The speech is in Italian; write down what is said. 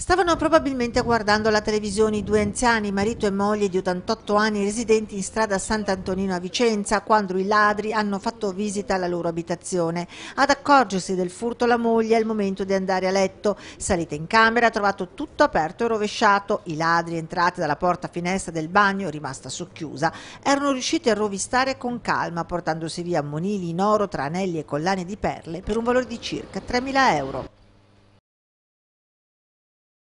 Stavano probabilmente guardando la televisione i due anziani, marito e moglie di 88 anni, residenti in strada Sant'Antonino a Vicenza, quando i ladri hanno fatto visita alla loro abitazione. Ad accorgersi del furto la moglie al momento di andare a letto. Salita in camera, ha trovato tutto aperto e rovesciato. I ladri, entrati dalla porta finestra del bagno, rimasta socchiusa, erano riusciti a rovistare con calma, portandosi via monili in oro tra anelli e collane di perle per un valore di circa 3.000 euro.